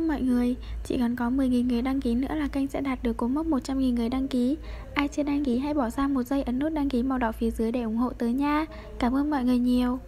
các mọi người, chỉ còn có 10.000 người đăng ký nữa là kênh sẽ đạt được cố mốc 100.000 người đăng ký. Ai chưa đăng ký hãy bỏ ra một giây ấn nút đăng ký màu đỏ phía dưới để ủng hộ tới nha. Cảm ơn mọi người nhiều.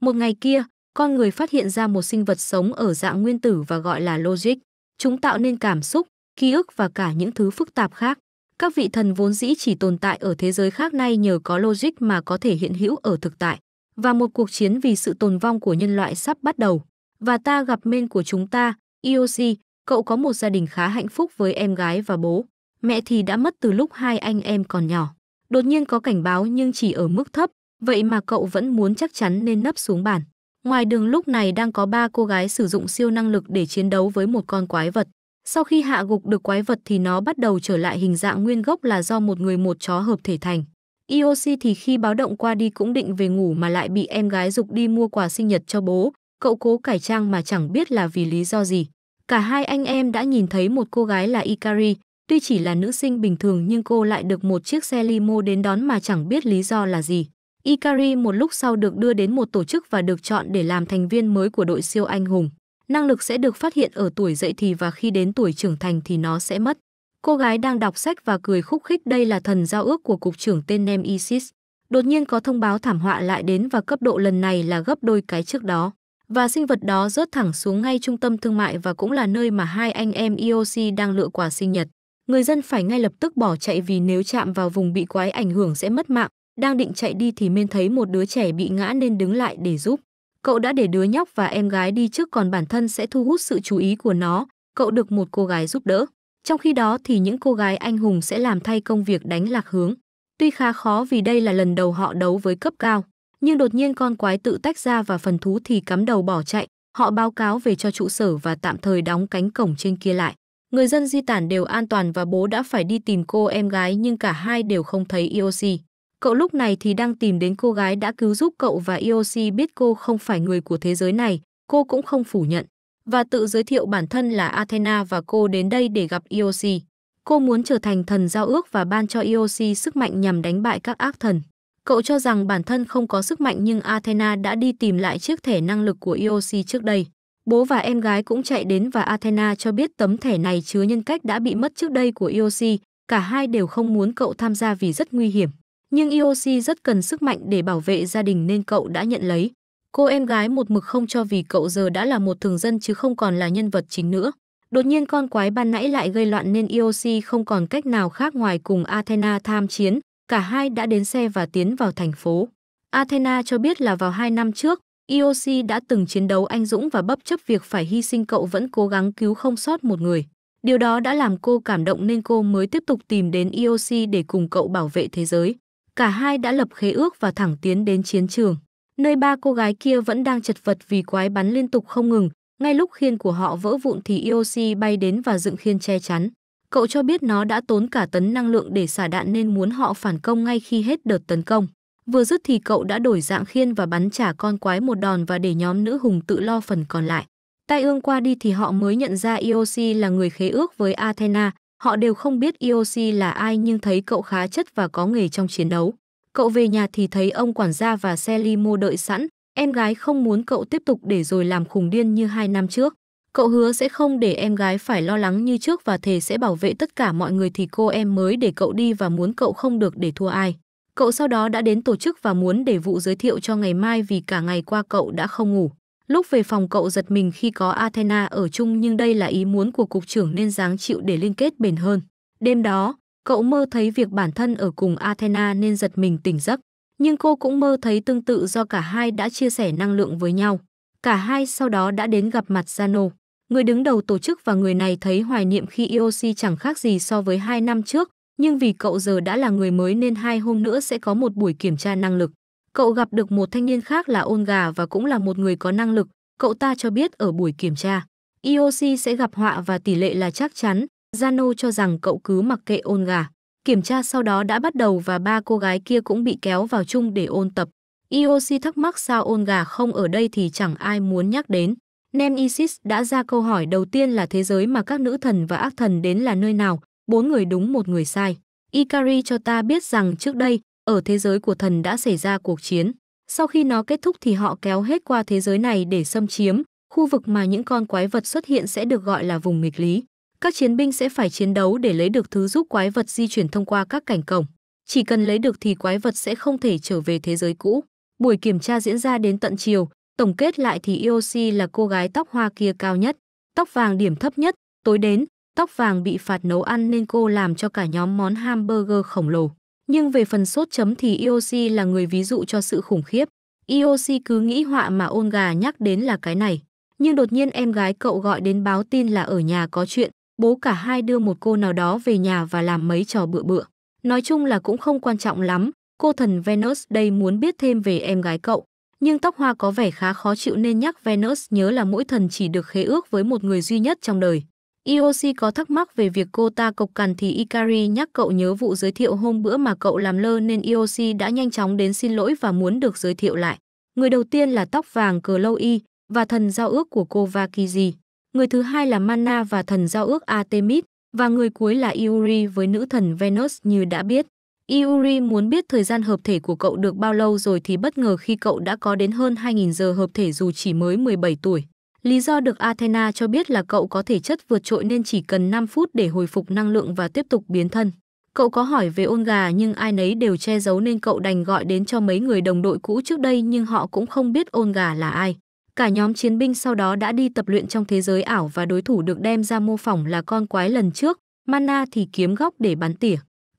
Một ngày kia, con người phát hiện ra một sinh vật sống ở dạng nguyên tử và gọi là logic. Chúng tạo nên cảm xúc, ký ức và cả những thứ phức tạp khác. Các vị thần vốn dĩ chỉ tồn tại ở thế giới khác nay nhờ có logic mà có thể hiện hữu ở thực tại. Và một cuộc chiến vì sự tồn vong của nhân loại sắp bắt đầu. Và ta gặp men của chúng ta, Iosi, e cậu có một gia đình khá hạnh phúc với em gái và bố. Mẹ thì đã mất từ lúc hai anh em còn nhỏ. Đột nhiên có cảnh báo nhưng chỉ ở mức thấp, vậy mà cậu vẫn muốn chắc chắn nên nấp xuống bàn. Ngoài đường lúc này đang có ba cô gái sử dụng siêu năng lực để chiến đấu với một con quái vật. Sau khi hạ gục được quái vật thì nó bắt đầu trở lại hình dạng nguyên gốc là do một người một chó hợp thể thành. Iosi e thì khi báo động qua đi cũng định về ngủ mà lại bị em gái dục đi mua quà sinh nhật cho bố, cậu cố cải trang mà chẳng biết là vì lý do gì. Cả hai anh em đã nhìn thấy một cô gái là Ikari, tuy chỉ là nữ sinh bình thường nhưng cô lại được một chiếc xe limo đến đón mà chẳng biết lý do là gì. Ikari một lúc sau được đưa đến một tổ chức và được chọn để làm thành viên mới của đội siêu anh hùng. Năng lực sẽ được phát hiện ở tuổi dậy thì và khi đến tuổi trưởng thành thì nó sẽ mất. Cô gái đang đọc sách và cười khúc khích đây là thần giao ước của cục trưởng tên Nem Isis. Đột nhiên có thông báo thảm họa lại đến và cấp độ lần này là gấp đôi cái trước đó và sinh vật đó rớt thẳng xuống ngay trung tâm thương mại và cũng là nơi mà hai anh em IOC e đang lựa quả sinh nhật. Người dân phải ngay lập tức bỏ chạy vì nếu chạm vào vùng bị quái ảnh hưởng sẽ mất mạng. Đang định chạy đi thì men thấy một đứa trẻ bị ngã nên đứng lại để giúp. Cậu đã để đứa nhóc và em gái đi trước còn bản thân sẽ thu hút sự chú ý của nó. Cậu được một cô gái giúp đỡ. Trong khi đó thì những cô gái anh hùng sẽ làm thay công việc đánh lạc hướng. Tuy khá khó vì đây là lần đầu họ đấu với cấp cao nhưng đột nhiên con quái tự tách ra và phần thú thì cắm đầu bỏ chạy, họ báo cáo về cho trụ sở và tạm thời đóng cánh cổng trên kia lại. Người dân di tản đều an toàn và bố đã phải đi tìm cô em gái nhưng cả hai đều không thấy IoC Cậu lúc này thì đang tìm đến cô gái đã cứu giúp cậu và IoC biết cô không phải người của thế giới này, cô cũng không phủ nhận. Và tự giới thiệu bản thân là Athena và cô đến đây để gặp IoC Cô muốn trở thành thần giao ước và ban cho IoC sức mạnh nhằm đánh bại các ác thần. Cậu cho rằng bản thân không có sức mạnh nhưng Athena đã đi tìm lại chiếc thẻ năng lực của Iosi trước đây. Bố và em gái cũng chạy đến và Athena cho biết tấm thẻ này chứa nhân cách đã bị mất trước đây của Iosi. Cả hai đều không muốn cậu tham gia vì rất nguy hiểm. Nhưng Iosi rất cần sức mạnh để bảo vệ gia đình nên cậu đã nhận lấy. Cô em gái một mực không cho vì cậu giờ đã là một thường dân chứ không còn là nhân vật chính nữa. Đột nhiên con quái ban nãy lại gây loạn nên Iosi không còn cách nào khác ngoài cùng Athena tham chiến, Cả hai đã đến xe và tiến vào thành phố. Athena cho biết là vào hai năm trước, IOC đã từng chiến đấu anh dũng và bất chấp việc phải hy sinh cậu vẫn cố gắng cứu không sót một người. Điều đó đã làm cô cảm động nên cô mới tiếp tục tìm đến IOC để cùng cậu bảo vệ thế giới. Cả hai đã lập khế ước và thẳng tiến đến chiến trường, nơi ba cô gái kia vẫn đang chật vật vì quái bắn liên tục không ngừng. Ngay lúc khiên của họ vỡ vụn thì IOC bay đến và dựng khiên che chắn. Cậu cho biết nó đã tốn cả tấn năng lượng để xả đạn nên muốn họ phản công ngay khi hết đợt tấn công. Vừa dứt thì cậu đã đổi dạng khiên và bắn trả con quái một đòn và để nhóm nữ hùng tự lo phần còn lại. Tai ương qua đi thì họ mới nhận ra Iosi là người khế ước với Athena. Họ đều không biết Iosi là ai nhưng thấy cậu khá chất và có nghề trong chiến đấu. Cậu về nhà thì thấy ông quản gia và Selimo đợi sẵn. Em gái không muốn cậu tiếp tục để rồi làm khùng điên như hai năm trước. Cậu hứa sẽ không để em gái phải lo lắng như trước và thề sẽ bảo vệ tất cả mọi người thì cô em mới để cậu đi và muốn cậu không được để thua ai. Cậu sau đó đã đến tổ chức và muốn để vụ giới thiệu cho ngày mai vì cả ngày qua cậu đã không ngủ. Lúc về phòng cậu giật mình khi có Athena ở chung nhưng đây là ý muốn của cục trưởng nên dáng chịu để liên kết bền hơn. Đêm đó, cậu mơ thấy việc bản thân ở cùng Athena nên giật mình tỉnh giấc. Nhưng cô cũng mơ thấy tương tự do cả hai đã chia sẻ năng lượng với nhau. Cả hai sau đó đã đến gặp mặt Zano người đứng đầu tổ chức và người này thấy hoài niệm khi IOC e chẳng khác gì so với hai năm trước, nhưng vì cậu giờ đã là người mới nên hai hôm nữa sẽ có một buổi kiểm tra năng lực. Cậu gặp được một thanh niên khác là Gà và cũng là một người có năng lực, cậu ta cho biết ở buổi kiểm tra. IOC e sẽ gặp họa và tỷ lệ là chắc chắn, Zano cho rằng cậu cứ mặc kệ Gà. Kiểm tra sau đó đã bắt đầu và ba cô gái kia cũng bị kéo vào chung để ôn tập. IOC e thắc mắc sao Gà không ở đây thì chẳng ai muốn nhắc đến. Nem Isis đã ra câu hỏi đầu tiên là thế giới mà các nữ thần và ác thần đến là nơi nào, bốn người đúng một người sai. Ikari cho ta biết rằng trước đây, ở thế giới của thần đã xảy ra cuộc chiến. Sau khi nó kết thúc thì họ kéo hết qua thế giới này để xâm chiếm, khu vực mà những con quái vật xuất hiện sẽ được gọi là vùng nghịch lý. Các chiến binh sẽ phải chiến đấu để lấy được thứ giúp quái vật di chuyển thông qua các cảnh cổng. Chỉ cần lấy được thì quái vật sẽ không thể trở về thế giới cũ. Buổi kiểm tra diễn ra đến tận chiều, Tổng kết lại thì IOC e là cô gái tóc hoa kia cao nhất, tóc vàng điểm thấp nhất, tối đến, tóc vàng bị phạt nấu ăn nên cô làm cho cả nhóm món hamburger khổng lồ. Nhưng về phần sốt chấm thì IOC e là người ví dụ cho sự khủng khiếp. IOC e cứ nghĩ họa mà ôn gà nhắc đến là cái này. Nhưng đột nhiên em gái cậu gọi đến báo tin là ở nhà có chuyện, bố cả hai đưa một cô nào đó về nhà và làm mấy trò bựa bựa. Nói chung là cũng không quan trọng lắm, cô thần Venus đây muốn biết thêm về em gái cậu nhưng tóc hoa có vẻ khá khó chịu nên nhắc Venus nhớ là mỗi thần chỉ được khế ước với một người duy nhất trong đời. Iosi có thắc mắc về việc cô ta cộc cằn thì Ikari nhắc cậu nhớ vụ giới thiệu hôm bữa mà cậu làm lơ nên Iosi đã nhanh chóng đến xin lỗi và muốn được giới thiệu lại. Người đầu tiên là tóc vàng Chloe và thần giao ước của cô Vakiji. Người thứ hai là Mana và thần giao ước Artemis và người cuối là Yuri với nữ thần Venus như đã biết. Iuri muốn biết thời gian hợp thể của cậu được bao lâu rồi thì bất ngờ khi cậu đã có đến hơn 2.000 giờ hợp thể dù chỉ mới 17 tuổi. Lý do được Athena cho biết là cậu có thể chất vượt trội nên chỉ cần 5 phút để hồi phục năng lượng và tiếp tục biến thân. Cậu có hỏi về ôn gà nhưng ai nấy đều che giấu nên cậu đành gọi đến cho mấy người đồng đội cũ trước đây nhưng họ cũng không biết ôn gà là ai. Cả nhóm chiến binh sau đó đã đi tập luyện trong thế giới ảo và đối thủ được đem ra mô phỏng là con quái lần trước, mana thì kiếm góc để bắn tỉa.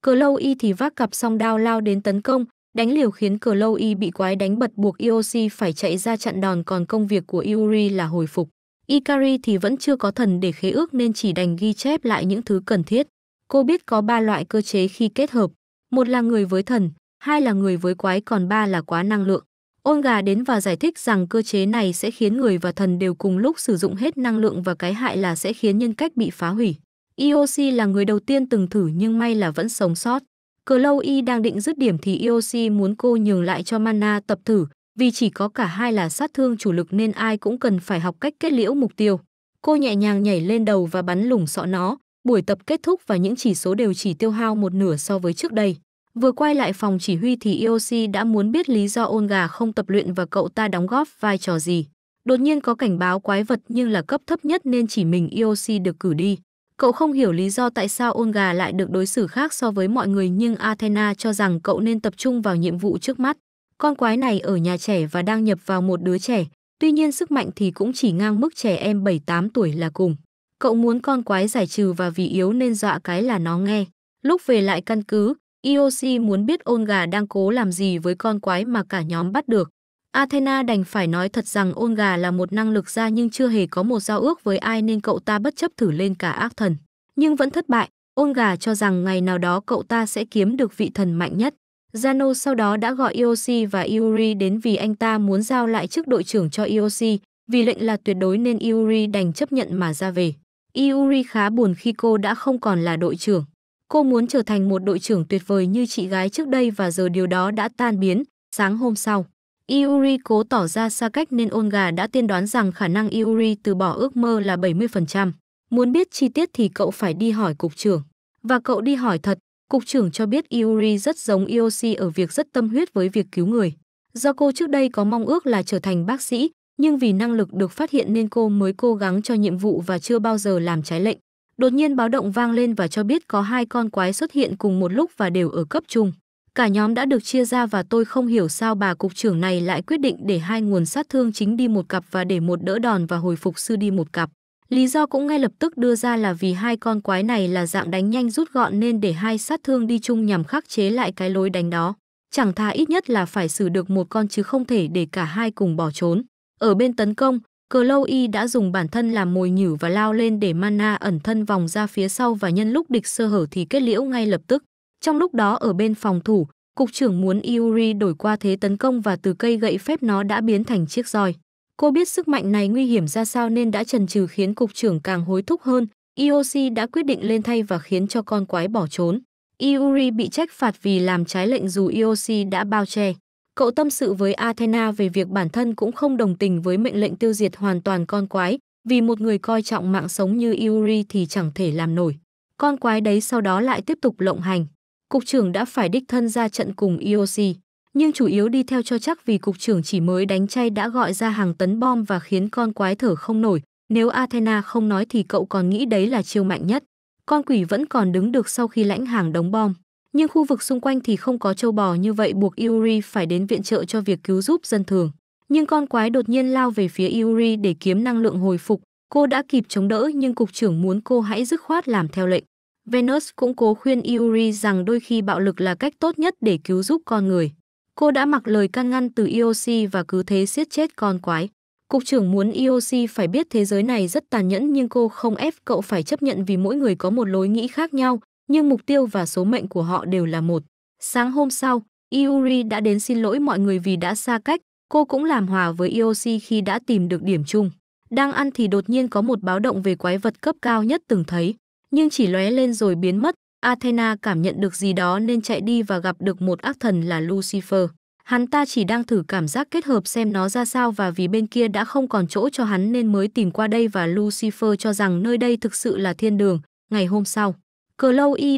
Cờ lâu y thì vác cặp song đao lao đến tấn công, đánh liều khiến cờ lâu y bị quái đánh bật buộc Ioshi phải chạy ra chặn đòn còn công việc của yuri là hồi phục. Ikari thì vẫn chưa có thần để khế ước nên chỉ đành ghi chép lại những thứ cần thiết. Cô biết có ba loại cơ chế khi kết hợp. Một là người với thần, hai là người với quái còn ba là quá năng lượng. Ôn gà đến và giải thích rằng cơ chế này sẽ khiến người và thần đều cùng lúc sử dụng hết năng lượng và cái hại là sẽ khiến nhân cách bị phá hủy. IOC e là người đầu tiên từng thử nhưng may là vẫn sống sót. Cờ lâu y đang định dứt điểm thì IOC e muốn cô nhường lại cho Mana tập thử, vì chỉ có cả hai là sát thương chủ lực nên ai cũng cần phải học cách kết liễu mục tiêu. Cô nhẹ nhàng nhảy lên đầu và bắn lủng sọ nó, buổi tập kết thúc và những chỉ số đều chỉ tiêu hao một nửa so với trước đây. Vừa quay lại phòng chỉ huy thì IOC e đã muốn biết lý do Olga không tập luyện và cậu ta đóng góp vai trò gì. Đột nhiên có cảnh báo quái vật nhưng là cấp thấp nhất nên chỉ mình IOC được cử đi. Cậu không hiểu lý do tại sao Olga lại được đối xử khác so với mọi người nhưng Athena cho rằng cậu nên tập trung vào nhiệm vụ trước mắt. Con quái này ở nhà trẻ và đang nhập vào một đứa trẻ, tuy nhiên sức mạnh thì cũng chỉ ngang mức trẻ em 7-8 tuổi là cùng. Cậu muốn con quái giải trừ và vì yếu nên dọa cái là nó nghe. Lúc về lại căn cứ, Iosi muốn biết Olga đang cố làm gì với con quái mà cả nhóm bắt được. Athena đành phải nói thật rằng ôn gà là một năng lực ra nhưng chưa hề có một giao ước với ai nên cậu ta bất chấp thử lên cả ác thần. Nhưng vẫn thất bại, ôn gà cho rằng ngày nào đó cậu ta sẽ kiếm được vị thần mạnh nhất. Zano sau đó đã gọi Iosi và Yuri đến vì anh ta muốn giao lại chức đội trưởng cho Iosi, vì lệnh là tuyệt đối nên Yuri đành chấp nhận mà ra về. Yuri khá buồn khi cô đã không còn là đội trưởng. Cô muốn trở thành một đội trưởng tuyệt vời như chị gái trước đây và giờ điều đó đã tan biến, sáng hôm sau. Iuri cố tỏ ra xa cách nên Olga đã tiên đoán rằng khả năng Iuri từ bỏ ước mơ là 70%. Muốn biết chi tiết thì cậu phải đi hỏi cục trưởng. Và cậu đi hỏi thật, cục trưởng cho biết Iuri rất giống Iosi ở việc rất tâm huyết với việc cứu người. Do cô trước đây có mong ước là trở thành bác sĩ, nhưng vì năng lực được phát hiện nên cô mới cố gắng cho nhiệm vụ và chưa bao giờ làm trái lệnh. Đột nhiên báo động vang lên và cho biết có hai con quái xuất hiện cùng một lúc và đều ở cấp trung. Cả nhóm đã được chia ra và tôi không hiểu sao bà cục trưởng này lại quyết định để hai nguồn sát thương chính đi một cặp và để một đỡ đòn và hồi phục sư đi một cặp. Lý do cũng ngay lập tức đưa ra là vì hai con quái này là dạng đánh nhanh rút gọn nên để hai sát thương đi chung nhằm khắc chế lại cái lối đánh đó. Chẳng thà ít nhất là phải xử được một con chứ không thể để cả hai cùng bỏ trốn. Ở bên tấn công, Cờ đã dùng bản thân làm mồi nhử và lao lên để mana ẩn thân vòng ra phía sau và nhân lúc địch sơ hở thì kết liễu ngay lập tức. Trong lúc đó ở bên phòng thủ, cục trưởng muốn Yuri đổi qua thế tấn công và từ cây gậy phép nó đã biến thành chiếc roi. Cô biết sức mạnh này nguy hiểm ra sao nên đã trần trừ khiến cục trưởng càng hối thúc hơn. Ioshi đã quyết định lên thay và khiến cho con quái bỏ trốn. Yuri bị trách phạt vì làm trái lệnh dù Ioshi đã bao che. Cậu tâm sự với Athena về việc bản thân cũng không đồng tình với mệnh lệnh tiêu diệt hoàn toàn con quái, vì một người coi trọng mạng sống như Yuri thì chẳng thể làm nổi. Con quái đấy sau đó lại tiếp tục lộng hành cục trưởng đã phải đích thân ra trận cùng IOC, e nhưng chủ yếu đi theo cho chắc vì cục trưởng chỉ mới đánh chay đã gọi ra hàng tấn bom và khiến con quái thở không nổi, nếu Athena không nói thì cậu còn nghĩ đấy là chiêu mạnh nhất. Con quỷ vẫn còn đứng được sau khi lãnh hàng đống bom, nhưng khu vực xung quanh thì không có châu bò như vậy buộc Yuri phải đến viện trợ cho việc cứu giúp dân thường. Nhưng con quái đột nhiên lao về phía Yuri để kiếm năng lượng hồi phục, cô đã kịp chống đỡ nhưng cục trưởng muốn cô hãy dứt khoát làm theo lệnh. Venus cũng cố khuyên Yuri rằng đôi khi bạo lực là cách tốt nhất để cứu giúp con người. Cô đã mặc lời can ngăn từ Iosi và cứ thế siết chết con quái. Cục trưởng muốn Iosi phải biết thế giới này rất tàn nhẫn nhưng cô không ép cậu phải chấp nhận vì mỗi người có một lối nghĩ khác nhau, nhưng mục tiêu và số mệnh của họ đều là một. Sáng hôm sau, Yuri đã đến xin lỗi mọi người vì đã xa cách, cô cũng làm hòa với Iosi khi đã tìm được điểm chung. Đang ăn thì đột nhiên có một báo động về quái vật cấp cao nhất từng thấy nhưng chỉ lóe lên rồi biến mất. Athena cảm nhận được gì đó nên chạy đi và gặp được một ác thần là Lucifer. Hắn ta chỉ đang thử cảm giác kết hợp xem nó ra sao và vì bên kia đã không còn chỗ cho hắn nên mới tìm qua đây và Lucifer cho rằng nơi đây thực sự là thiên đường. Ngày hôm sau, Cờ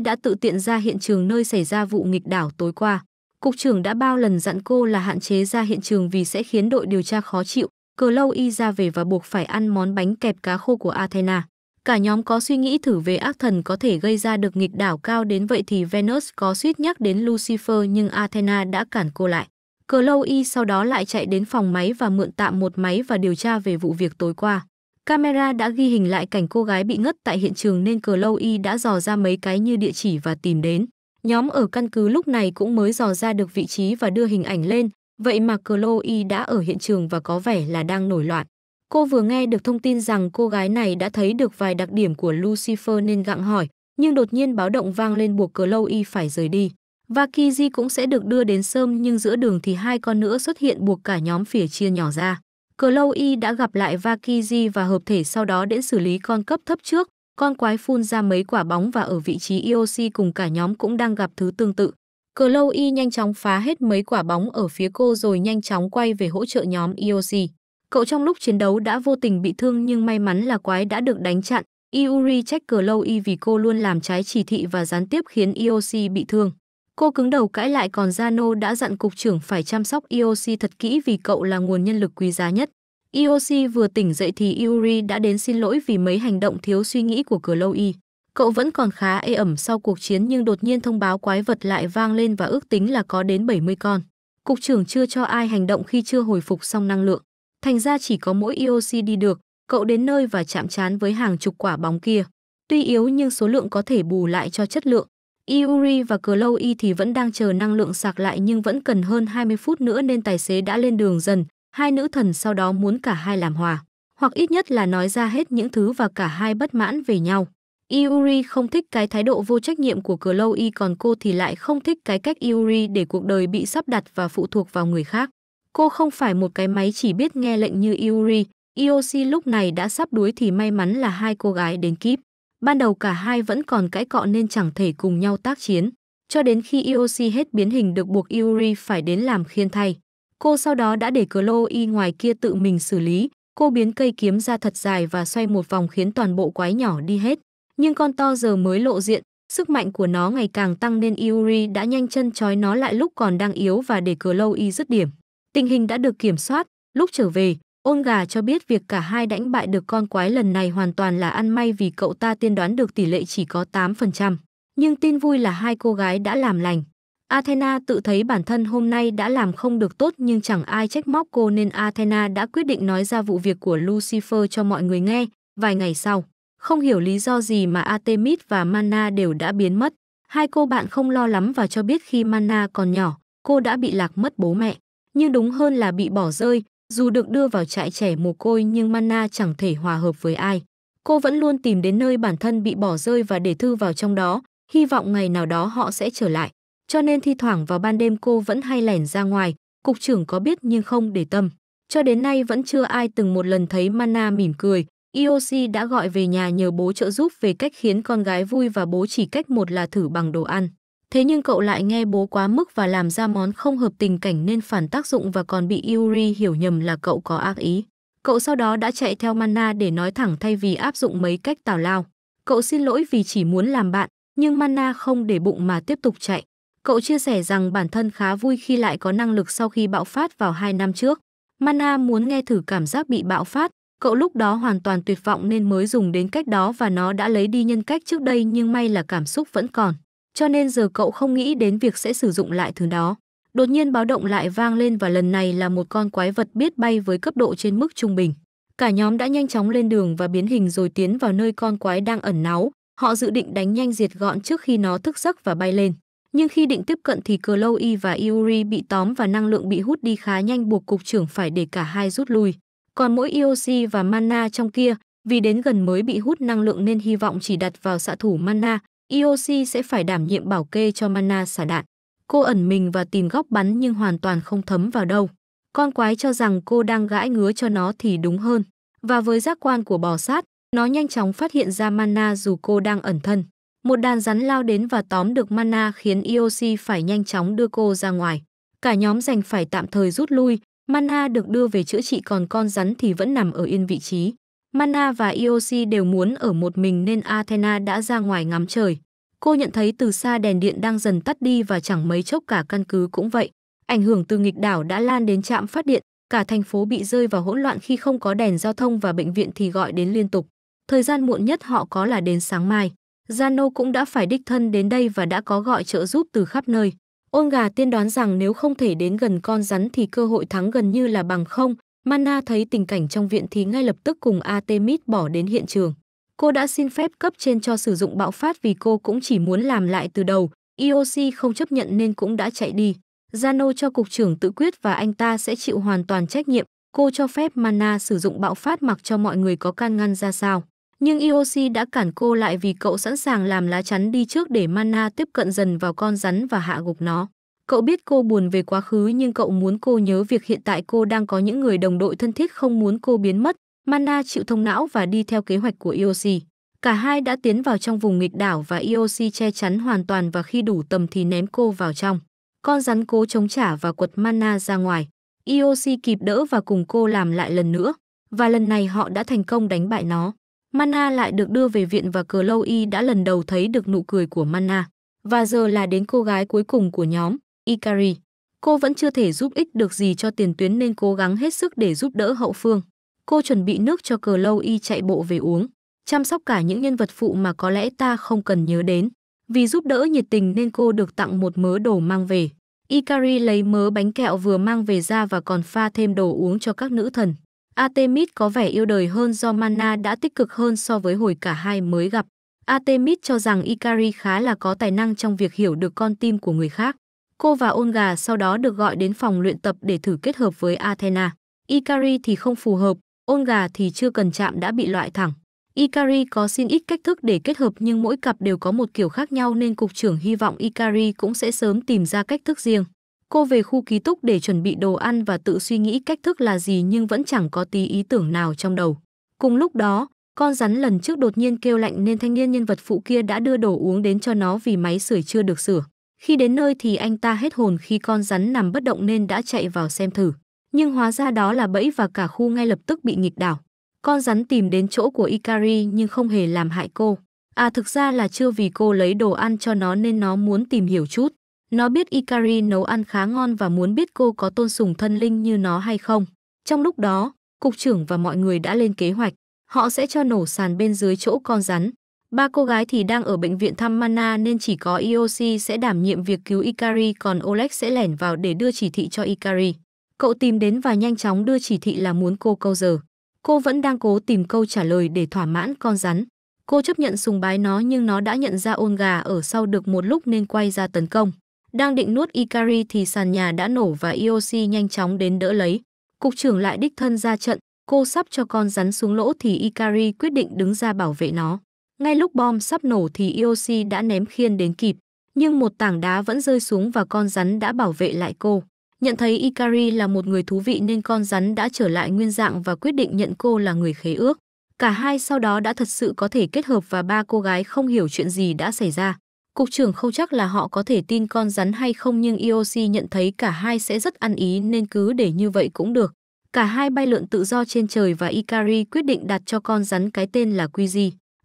đã tự tiện ra hiện trường nơi xảy ra vụ nghịch đảo tối qua. Cục trưởng đã bao lần dặn cô là hạn chế ra hiện trường vì sẽ khiến đội điều tra khó chịu. Cờ ra về và buộc phải ăn món bánh kẹp cá khô của Athena. Cả nhóm có suy nghĩ thử về ác thần có thể gây ra được nghịch đảo cao đến vậy thì Venus có suýt nhắc đến Lucifer nhưng Athena đã cản cô lại. Cờ sau đó lại chạy đến phòng máy và mượn tạm một máy và điều tra về vụ việc tối qua. Camera đã ghi hình lại cảnh cô gái bị ngất tại hiện trường nên cờ đã dò ra mấy cái như địa chỉ và tìm đến. Nhóm ở căn cứ lúc này cũng mới dò ra được vị trí và đưa hình ảnh lên, vậy mà cờ đã ở hiện trường và có vẻ là đang nổi loạn. Cô vừa nghe được thông tin rằng cô gái này đã thấy được vài đặc điểm của Lucifer nên gặng hỏi, nhưng đột nhiên báo động vang lên buộc cờ phải rời đi. Vakiji cũng sẽ được đưa đến sớm nhưng giữa đường thì hai con nữa xuất hiện buộc cả nhóm phỉa chia nhỏ ra. Cờ đã gặp lại Vakiji và hợp thể sau đó đến xử lý con cấp thấp trước. Con quái phun ra mấy quả bóng và ở vị trí IOC e cùng cả nhóm cũng đang gặp thứ tương tự. Cờ nhanh chóng phá hết mấy quả bóng ở phía cô rồi nhanh chóng quay về hỗ trợ nhóm IOC. E Cậu trong lúc chiến đấu đã vô tình bị thương nhưng may mắn là quái đã được đánh chặn. Iuri trách cờ lâu y vì cô luôn làm trái chỉ thị và gián tiếp khiến Iosi bị thương. Cô cứng đầu cãi lại còn Zano đã dặn cục trưởng phải chăm sóc Iosi thật kỹ vì cậu là nguồn nhân lực quý giá nhất. Iosi vừa tỉnh dậy thì Iuri đã đến xin lỗi vì mấy hành động thiếu suy nghĩ của cờ lâu y. Cậu vẫn còn khá ê ẩm sau cuộc chiến nhưng đột nhiên thông báo quái vật lại vang lên và ước tính là có đến 70 con. Cục trưởng chưa cho ai hành động khi chưa hồi phục xong năng lượng. Thành ra chỉ có mỗi IOC e đi được, cậu đến nơi và chạm trán với hàng chục quả bóng kia. Tuy yếu nhưng số lượng có thể bù lại cho chất lượng. Iuri và Chloe thì vẫn đang chờ năng lượng sạc lại nhưng vẫn cần hơn 20 phút nữa nên tài xế đã lên đường dần. Hai nữ thần sau đó muốn cả hai làm hòa, hoặc ít nhất là nói ra hết những thứ và cả hai bất mãn về nhau. Iuri không thích cái thái độ vô trách nhiệm của Chloe còn cô thì lại không thích cái cách Iuri để cuộc đời bị sắp đặt và phụ thuộc vào người khác. Cô không phải một cái máy chỉ biết nghe lệnh như Yuri, Yoshi lúc này đã sắp đuối thì may mắn là hai cô gái đến kíp. Ban đầu cả hai vẫn còn cãi cọ nên chẳng thể cùng nhau tác chiến. Cho đến khi Yoshi hết biến hình được buộc Yuri phải đến làm khiên thay. Cô sau đó đã để Chloe ngoài kia tự mình xử lý. Cô biến cây kiếm ra thật dài và xoay một vòng khiến toàn bộ quái nhỏ đi hết. Nhưng con to giờ mới lộ diện, sức mạnh của nó ngày càng tăng nên Yuri đã nhanh chân trói nó lại lúc còn đang yếu và để Chloe dứt điểm. Tình hình đã được kiểm soát, lúc trở về, ôn gà cho biết việc cả hai đánh bại được con quái lần này hoàn toàn là ăn may vì cậu ta tiên đoán được tỷ lệ chỉ có 8%. Nhưng tin vui là hai cô gái đã làm lành. Athena tự thấy bản thân hôm nay đã làm không được tốt nhưng chẳng ai trách móc cô nên Athena đã quyết định nói ra vụ việc của Lucifer cho mọi người nghe. Vài ngày sau, không hiểu lý do gì mà Artemis và Mana đều đã biến mất. Hai cô bạn không lo lắm và cho biết khi Mana còn nhỏ, cô đã bị lạc mất bố mẹ như đúng hơn là bị bỏ rơi, dù được đưa vào trại trẻ mồ côi nhưng Mana chẳng thể hòa hợp với ai. Cô vẫn luôn tìm đến nơi bản thân bị bỏ rơi và để thư vào trong đó, hy vọng ngày nào đó họ sẽ trở lại. Cho nên thi thoảng vào ban đêm cô vẫn hay lẻn ra ngoài, cục trưởng có biết nhưng không để tâm. Cho đến nay vẫn chưa ai từng một lần thấy Mana mỉm cười. Iosi e đã gọi về nhà nhờ bố trợ giúp về cách khiến con gái vui và bố chỉ cách một là thử bằng đồ ăn. Thế nhưng cậu lại nghe bố quá mức và làm ra món không hợp tình cảnh nên phản tác dụng và còn bị Yuri hiểu nhầm là cậu có ác ý. Cậu sau đó đã chạy theo Mana để nói thẳng thay vì áp dụng mấy cách tào lao. Cậu xin lỗi vì chỉ muốn làm bạn, nhưng Mana không để bụng mà tiếp tục chạy. Cậu chia sẻ rằng bản thân khá vui khi lại có năng lực sau khi bạo phát vào 2 năm trước. Mana muốn nghe thử cảm giác bị bạo phát, cậu lúc đó hoàn toàn tuyệt vọng nên mới dùng đến cách đó và nó đã lấy đi nhân cách trước đây nhưng may là cảm xúc vẫn còn cho nên giờ cậu không nghĩ đến việc sẽ sử dụng lại thứ đó. Đột nhiên báo động lại vang lên và lần này là một con quái vật biết bay với cấp độ trên mức trung bình. Cả nhóm đã nhanh chóng lên đường và biến hình rồi tiến vào nơi con quái đang ẩn náu. Họ dự định đánh nhanh diệt gọn trước khi nó thức giấc và bay lên. Nhưng khi định tiếp cận thì cờ và Yuri bị tóm và năng lượng bị hút đi khá nhanh buộc cục trưởng phải để cả hai rút lui. Còn mỗi Iosi và Mana trong kia, vì đến gần mới bị hút năng lượng nên hy vọng chỉ đặt vào xạ thủ Mana, IOC e sẽ phải đảm nhiệm bảo kê cho Mana xả đạn. Cô ẩn mình và tìm góc bắn nhưng hoàn toàn không thấm vào đâu. Con quái cho rằng cô đang gãi ngứa cho nó thì đúng hơn. Và với giác quan của bò sát, nó nhanh chóng phát hiện ra Mana dù cô đang ẩn thân. Một đàn rắn lao đến và tóm được Mana khiến IOC e phải nhanh chóng đưa cô ra ngoài. Cả nhóm đành phải tạm thời rút lui, Mana được đưa về chữa trị còn con rắn thì vẫn nằm ở yên vị trí. Mana và Iosi đều muốn ở một mình nên Athena đã ra ngoài ngắm trời. Cô nhận thấy từ xa đèn điện đang dần tắt đi và chẳng mấy chốc cả căn cứ cũng vậy. Ảnh hưởng từ nghịch đảo đã lan đến trạm phát điện, cả thành phố bị rơi vào hỗn loạn khi không có đèn giao thông và bệnh viện thì gọi đến liên tục. Thời gian muộn nhất họ có là đến sáng mai. Zano cũng đã phải đích thân đến đây và đã có gọi trợ giúp từ khắp nơi. Ôn gà tiên đoán rằng nếu không thể đến gần con rắn thì cơ hội thắng gần như là bằng không, Mana thấy tình cảnh trong viện thì ngay lập tức cùng Artemis bỏ đến hiện trường. Cô đã xin phép cấp trên cho sử dụng bạo phát vì cô cũng chỉ muốn làm lại từ đầu. IOC không chấp nhận nên cũng đã chạy đi. Zano cho cục trưởng tự quyết và anh ta sẽ chịu hoàn toàn trách nhiệm. Cô cho phép Mana sử dụng bạo phát mặc cho mọi người có can ngăn ra sao. Nhưng IOC đã cản cô lại vì cậu sẵn sàng làm lá chắn đi trước để Mana tiếp cận dần vào con rắn và hạ gục nó. Cậu biết cô buồn về quá khứ nhưng cậu muốn cô nhớ việc hiện tại cô đang có những người đồng đội thân thiết không muốn cô biến mất. Mana chịu thông não và đi theo kế hoạch của IOC. E Cả hai đã tiến vào trong vùng nghịch đảo và IOC e che chắn hoàn toàn và khi đủ tầm thì ném cô vào trong. Con rắn cố chống trả và quật Mana ra ngoài. IOC e kịp đỡ và cùng cô làm lại lần nữa. Và lần này họ đã thành công đánh bại nó. Mana lại được đưa về viện và cờ lâu y đã lần đầu thấy được nụ cười của Mana. Và giờ là đến cô gái cuối cùng của nhóm. Ikari. Cô vẫn chưa thể giúp ích được gì cho tiền tuyến nên cố gắng hết sức để giúp đỡ hậu phương. Cô chuẩn bị nước cho cờ lâu y chạy bộ về uống, chăm sóc cả những nhân vật phụ mà có lẽ ta không cần nhớ đến. Vì giúp đỡ nhiệt tình nên cô được tặng một mớ đồ mang về. Ikari lấy mớ bánh kẹo vừa mang về ra và còn pha thêm đồ uống cho các nữ thần. Artemis có vẻ yêu đời hơn do Mana đã tích cực hơn so với hồi cả hai mới gặp. Artemis cho rằng Ikari khá là có tài năng trong việc hiểu được con tim của người khác. Cô và Olga sau đó được gọi đến phòng luyện tập để thử kết hợp với Athena. Ikari thì không phù hợp, Olga thì chưa cần chạm đã bị loại thẳng. Ikari có xin ít cách thức để kết hợp nhưng mỗi cặp đều có một kiểu khác nhau nên cục trưởng hy vọng Ikari cũng sẽ sớm tìm ra cách thức riêng. Cô về khu ký túc để chuẩn bị đồ ăn và tự suy nghĩ cách thức là gì nhưng vẫn chẳng có tí ý tưởng nào trong đầu. Cùng lúc đó, con rắn lần trước đột nhiên kêu lạnh nên thanh niên nhân vật phụ kia đã đưa đồ uống đến cho nó vì máy sưởi chưa được sửa. Khi đến nơi thì anh ta hết hồn khi con rắn nằm bất động nên đã chạy vào xem thử. Nhưng hóa ra đó là bẫy và cả khu ngay lập tức bị nghịch đảo. Con rắn tìm đến chỗ của Ikari nhưng không hề làm hại cô. À thực ra là chưa vì cô lấy đồ ăn cho nó nên nó muốn tìm hiểu chút. Nó biết Ikari nấu ăn khá ngon và muốn biết cô có tôn sùng thân linh như nó hay không. Trong lúc đó, cục trưởng và mọi người đã lên kế hoạch. Họ sẽ cho nổ sàn bên dưới chỗ con rắn. Ba cô gái thì đang ở bệnh viện thăm Mana nên chỉ có Iosi e sẽ đảm nhiệm việc cứu Ikari còn Oleg sẽ lẻn vào để đưa chỉ thị cho Ikari. Cậu tìm đến và nhanh chóng đưa chỉ thị là muốn cô câu giờ. Cô vẫn đang cố tìm câu trả lời để thỏa mãn con rắn. Cô chấp nhận sùng bái nó nhưng nó đã nhận ra ôn gà ở sau được một lúc nên quay ra tấn công. Đang định nuốt Ikari thì sàn nhà đã nổ và Iosi e nhanh chóng đến đỡ lấy. Cục trưởng lại đích thân ra trận, cô sắp cho con rắn xuống lỗ thì Ikari quyết định đứng ra bảo vệ nó. Ngay lúc bom sắp nổ thì Iosi e đã ném khiên đến kịp, nhưng một tảng đá vẫn rơi xuống và con rắn đã bảo vệ lại cô. Nhận thấy Ikari là một người thú vị nên con rắn đã trở lại nguyên dạng và quyết định nhận cô là người khế ước. Cả hai sau đó đã thật sự có thể kết hợp và ba cô gái không hiểu chuyện gì đã xảy ra. Cục trưởng không chắc là họ có thể tin con rắn hay không nhưng Iosi e nhận thấy cả hai sẽ rất ăn ý nên cứ để như vậy cũng được. Cả hai bay lượn tự do trên trời và Ikari quyết định đặt cho con rắn cái tên là Quy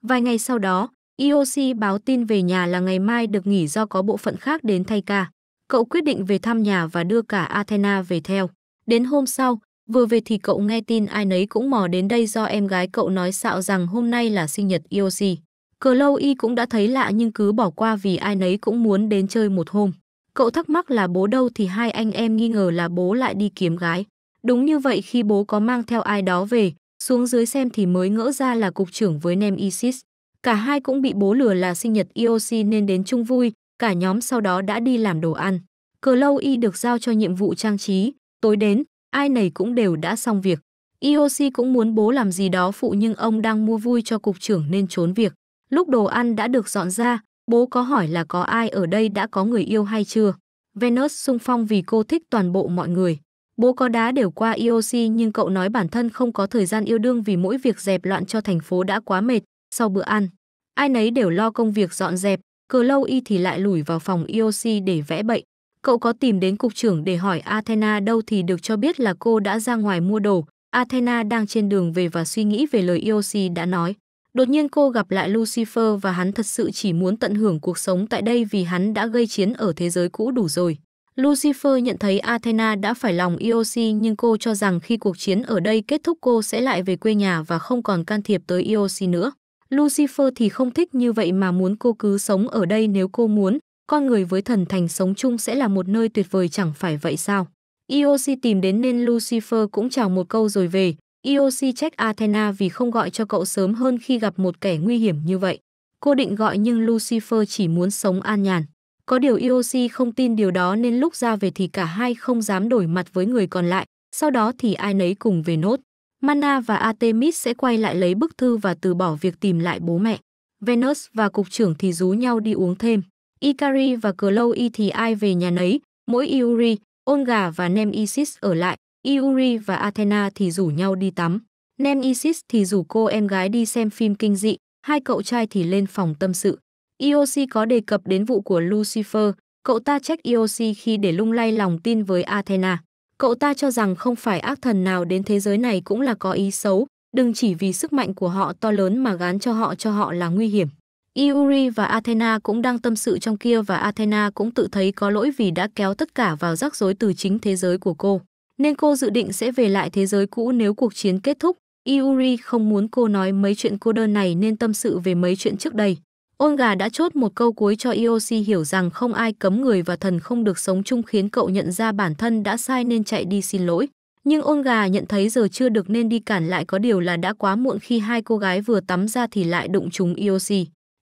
Vài ngày sau đó, IOC e báo tin về nhà là ngày mai được nghỉ do có bộ phận khác đến thay ca. Cậu quyết định về thăm nhà và đưa cả Athena về theo. Đến hôm sau, vừa về thì cậu nghe tin ai nấy cũng mò đến đây do em gái cậu nói xạo rằng hôm nay là sinh nhật IOC. E Cờ lâu y cũng đã thấy lạ nhưng cứ bỏ qua vì ai nấy cũng muốn đến chơi một hôm. Cậu thắc mắc là bố đâu thì hai anh em nghi ngờ là bố lại đi kiếm gái. Đúng như vậy khi bố có mang theo ai đó về, xuống dưới xem thì mới ngỡ ra là cục trưởng với nem Isis. Cả hai cũng bị bố lừa là sinh nhật IOC nên đến chung vui, cả nhóm sau đó đã đi làm đồ ăn. Cờ lâu y được giao cho nhiệm vụ trang trí, tối đến, ai nầy cũng đều đã xong việc. IOC cũng muốn bố làm gì đó phụ nhưng ông đang mua vui cho cục trưởng nên trốn việc. Lúc đồ ăn đã được dọn ra, bố có hỏi là có ai ở đây đã có người yêu hay chưa. Venus sung phong vì cô thích toàn bộ mọi người. Bố có đá đều qua IOC e nhưng cậu nói bản thân không có thời gian yêu đương vì mỗi việc dẹp loạn cho thành phố đã quá mệt sau bữa ăn. Ai nấy đều lo công việc dọn dẹp, cờ lâu y thì lại lủi vào phòng IOC e để vẽ bậy. Cậu có tìm đến cục trưởng để hỏi Athena đâu thì được cho biết là cô đã ra ngoài mua đồ. Athena đang trên đường về và suy nghĩ về lời IOC e đã nói. Đột nhiên cô gặp lại Lucifer và hắn thật sự chỉ muốn tận hưởng cuộc sống tại đây vì hắn đã gây chiến ở thế giới cũ đủ rồi. Lucifer nhận thấy Athena đã phải lòng Iosi nhưng cô cho rằng khi cuộc chiến ở đây kết thúc cô sẽ lại về quê nhà và không còn can thiệp tới Iosi nữa. Lucifer thì không thích như vậy mà muốn cô cứ sống ở đây nếu cô muốn, con người với thần thành sống chung sẽ là một nơi tuyệt vời chẳng phải vậy sao. Iosi tìm đến nên Lucifer cũng chào một câu rồi về, Iosi trách Athena vì không gọi cho cậu sớm hơn khi gặp một kẻ nguy hiểm như vậy. Cô định gọi nhưng Lucifer chỉ muốn sống an nhàn. Có điều IOC e không tin điều đó nên lúc ra về thì cả hai không dám đổi mặt với người còn lại, sau đó thì ai nấy cùng về nốt. Mana và Artemis sẽ quay lại lấy bức thư và từ bỏ việc tìm lại bố mẹ. Venus và cục trưởng thì rú nhau đi uống thêm. Ikari và Chloe thì ai về nhà nấy, mỗi Iuri, Olga và Nemesis ở lại, Iuri và Athena thì rủ nhau đi tắm. Nemesis thì rủ cô em gái đi xem phim kinh dị, hai cậu trai thì lên phòng tâm sự. IOC e có đề cập đến vụ của Lucifer, cậu ta trách IOC e khi để lung lay lòng tin với Athena. Cậu ta cho rằng không phải ác thần nào đến thế giới này cũng là có ý xấu, đừng chỉ vì sức mạnh của họ to lớn mà gán cho họ cho họ là nguy hiểm. Iuri và Athena cũng đang tâm sự trong kia và Athena cũng tự thấy có lỗi vì đã kéo tất cả vào rắc rối từ chính thế giới của cô. Nên cô dự định sẽ về lại thế giới cũ nếu cuộc chiến kết thúc. Iuri không muốn cô nói mấy chuyện cô đơn này nên tâm sự về mấy chuyện trước đây. Olga đã chốt một câu cuối cho IOC hiểu rằng không ai cấm người và thần không được sống chung khiến cậu nhận ra bản thân đã sai nên chạy đi xin lỗi. Nhưng Olga nhận thấy giờ chưa được nên đi cản lại có điều là đã quá muộn khi hai cô gái vừa tắm ra thì lại đụng trúng IOC.